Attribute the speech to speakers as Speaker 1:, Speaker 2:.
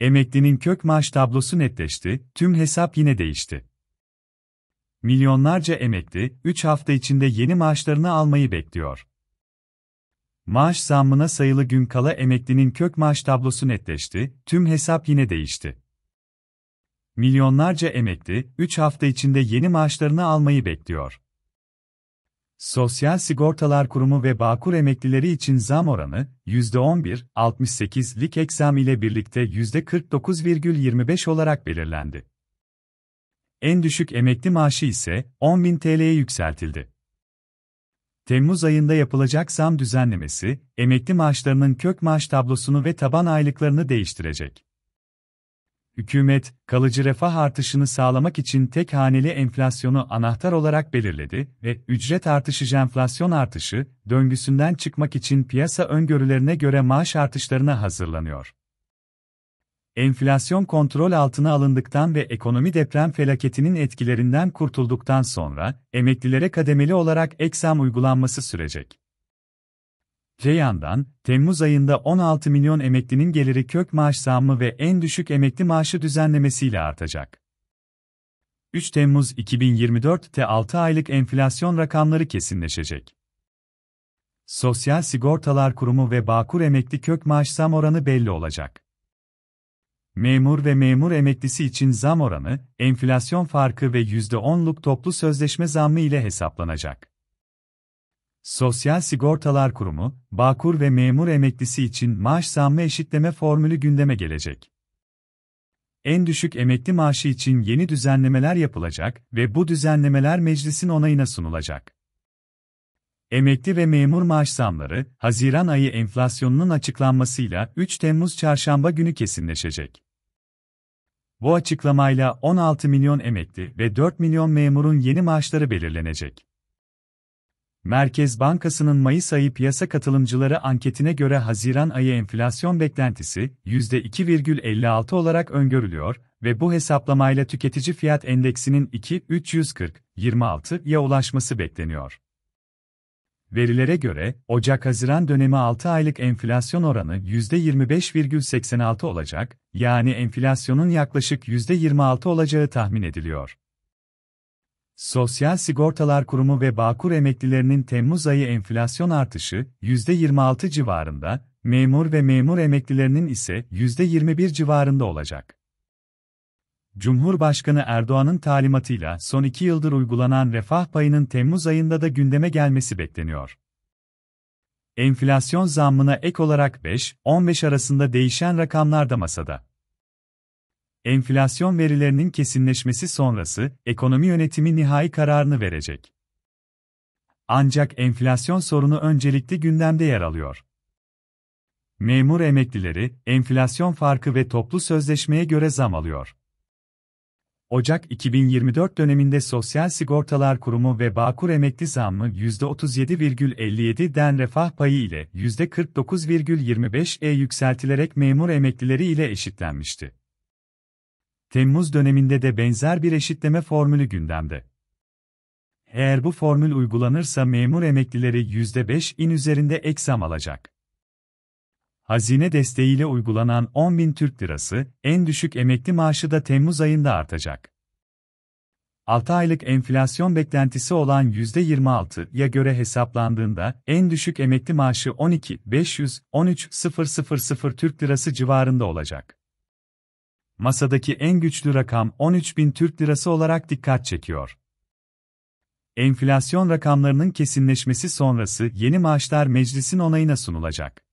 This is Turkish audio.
Speaker 1: Emeklinin kök maaş tablosu netleşti, tüm hesap yine değişti. Milyonlarca emekli, 3 hafta içinde yeni maaşlarını almayı bekliyor. Maaş zammına sayılı gün kala emeklinin kök maaş tablosu netleşti, tüm hesap yine değişti. Milyonlarca emekli, 3 hafta içinde yeni maaşlarını almayı bekliyor. Sosyal Sigortalar Kurumu ve Bağkur emeklileri için zam oranı %11.68'lik ek zam ile birlikte %49,25 olarak belirlendi. En düşük emekli maaşı ise 10.000 TL'ye yükseltildi. Temmuz ayında yapılacak zam düzenlemesi, emekli maaşlarının kök maaş tablosunu ve taban aylıklarını değiştirecek hükümet, kalıcı refah artışını sağlamak için tek haneli enflasyonu anahtar olarak belirledi ve ücret artışı enflasyon artışı döngüsünden çıkmak için piyasa öngörülerine göre maaş artışlarına hazırlanıyor. Enflasyon kontrol altına alındıktan ve ekonomi deprem felaketinin etkilerinden kurtulduktan sonra emeklilere kademeli olarak ek uygulanması sürecek. Öte Temmuz ayında 16 milyon emeklinin geliri kök maaş zammı ve en düşük emekli maaşı düzenlemesiyle artacak. 3 Temmuz 2024'te 6 aylık enflasyon rakamları kesinleşecek. Sosyal Sigortalar Kurumu ve Bağkur emekli kök maaş zam oranı belli olacak. Memur ve memur emeklisi için zam oranı, enflasyon farkı ve %10'luk toplu sözleşme zammı ile hesaplanacak. Sosyal Sigortalar Kurumu, Bağkur ve memur emeklisi için maaş zammı eşitleme formülü gündeme gelecek. En düşük emekli maaşı için yeni düzenlemeler yapılacak ve bu düzenlemeler meclisin onayına sunulacak. Emekli ve memur maaş zamları, Haziran ayı enflasyonunun açıklanmasıyla 3 Temmuz çarşamba günü kesinleşecek. Bu açıklamayla 16 milyon emekli ve 4 milyon memurun yeni maaşları belirlenecek. Merkez Bankası'nın Mayıs ayı piyasa katılımcıları anketine göre Haziran ayı enflasyon beklentisi %2,56 olarak öngörülüyor ve bu hesaplamayla tüketici fiyat endeksinin 2340 ulaşması bekleniyor. Verilere göre, Ocak-Haziran dönemi 6 aylık enflasyon oranı %25,86 olacak, yani enflasyonun yaklaşık %26 olacağı tahmin ediliyor. Sosyal Sigortalar Kurumu ve Bağkur emeklilerinin Temmuz ayı enflasyon artışı %26 civarında, memur ve memur emeklilerinin ise %21 civarında olacak. Cumhurbaşkanı Erdoğan'ın talimatıyla son iki yıldır uygulanan refah payının Temmuz ayında da gündeme gelmesi bekleniyor. Enflasyon zammına ek olarak 5-15 arasında değişen rakamlar da masada. Enflasyon verilerinin kesinleşmesi sonrası ekonomi yönetimi nihai kararını verecek. Ancak enflasyon sorunu öncelikli gündemde yer alıyor. Memur emeklileri enflasyon farkı ve toplu sözleşmeye göre zam alıyor. Ocak 2024 döneminde Sosyal Sigortalar Kurumu ve Bağkur emekli zammı %37,57'den refah payı ile %49,25'e e yükseltilerek memur emeklileri ile eşitlenmişti. Temmuz döneminde de benzer bir eşitleme formülü gündemde. Eğer bu formül uygulanırsa memur emeklileri %5 in üzerinde ek zam alacak. Hazine desteğiyle uygulanan 10 bin Türk Lirası, en düşük emekli maaşı da Temmuz ayında artacak. 6 aylık enflasyon beklentisi olan %26'ya göre hesaplandığında en düşük emekli maaşı 12.500-13.000 Türk Lirası civarında olacak masadaki en güçlü rakam 13 bin Türk lirası olarak dikkat çekiyor. Enflasyon rakamlarının kesinleşmesi sonrası yeni maaşlar meclisin onayına sunulacak.